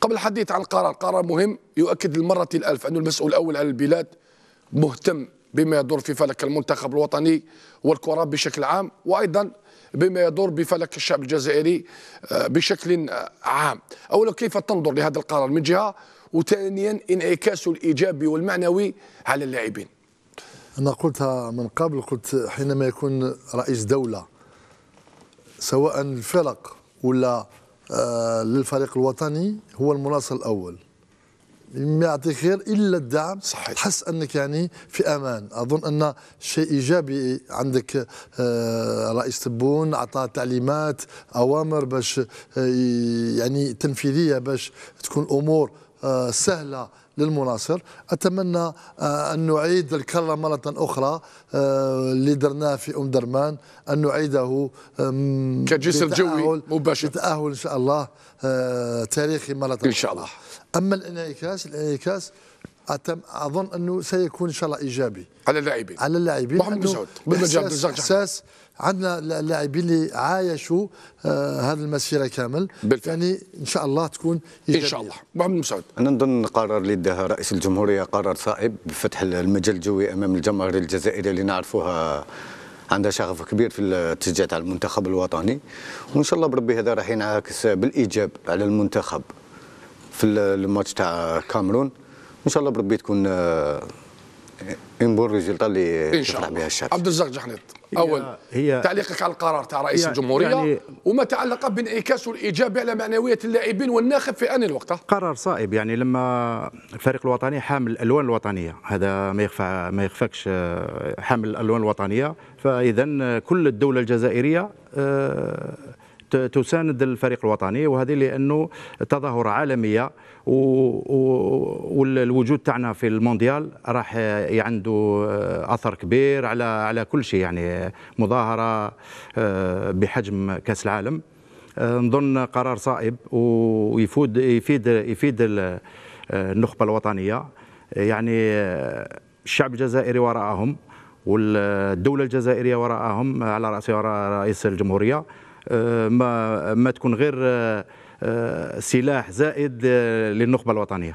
قبل الحديث عن القرار قرار مهم يؤكد للمرة الألف أن المسؤول الأول على البلاد مهتم بما يدور في فلك المنتخب الوطني والكرة بشكل عام وأيضا بما يدور بفلك الشعب الجزائري آه، بشكل آه، عام أولا كيف تنظر لهذا القرار من جهة وثانيا انعكاسه الإيجابي والمعنوي على اللاعبين أنا قلتها من قبل قلت حينما يكون رئيس دولة سواء الفرق ولا آه، للفريق الوطني هو المناصر الاول ما يعطي خير الا الدعم صحيح. تحس انك يعني في امان اظن ان شيء ايجابي عندك آه، رئيس تبون اعطى تعليمات اوامر باش آه، يعني تنفيذيه باش تكون امور آه، سهلة للمناصر أتمنى آه، أن نعيد الكرة مرة أخرى آه، اللي درناه في أم درمان أن نعيده كجسر جوي مباشر بتأهل إن شاء الله تاريخي مرة أخرى إن شاء الله أما الانعكاس الانعكاس أتم اظن انه سيكون ان شاء الله ايجابي على اللاعبين على اللاعبين محمد مسعود سعود احساس, إحساس عندنا اللاعبين اللي عايشوا آه هذه المسيره كامل بالفعل. يعني ان شاء الله تكون إيجابية. ان شاء الله محمد مسعود انا نظن قرار اللي داه رئيس الجمهوريه قرار صائب بفتح المجال الجوي امام الجماهير الجزائريه اللي نعرفوها عندها شغف كبير في التشجيع تاع المنتخب الوطني وان شاء الله بربي هذا راح ينعكس بالايجاب على المنتخب في الماتش تاع الكاميرون ان شاء الله بربي تكون آه، ان بون ريزلتا اللي ان شاء الله بها الشعب عبد الرزاق جحنيط اول هي تعليقك على القرار تاع رئيس الجمهوريه يعني وما تعلق بانعكاسه الايجابي على معنويه اللاعبين والناخب في ان الوقت قرار صائب يعني لما الفريق الوطني حامل الالوان الوطنيه هذا ما يخفى ما يخفاكش آه، حامل الالوان الوطنيه فاذا كل الدوله الجزائريه أه تساند الفريق الوطني وهذه لانه تظاهره عالميه والوجود تاعنا في المونديال راح عنده آه، اثر كبير على على كل شيء يعني مظاهره آه، بحجم كاس العالم آه، نظن قرار صائب ويفيد يفيد يفيد النخبه الوطنيه يعني الشعب الجزائري وراءهم والدوله الجزائريه وراءهم على راسها رئيس الجمهوريه آه، ما ما تكون غير آه، آه، سلاح زائد للنخبه الوطنيه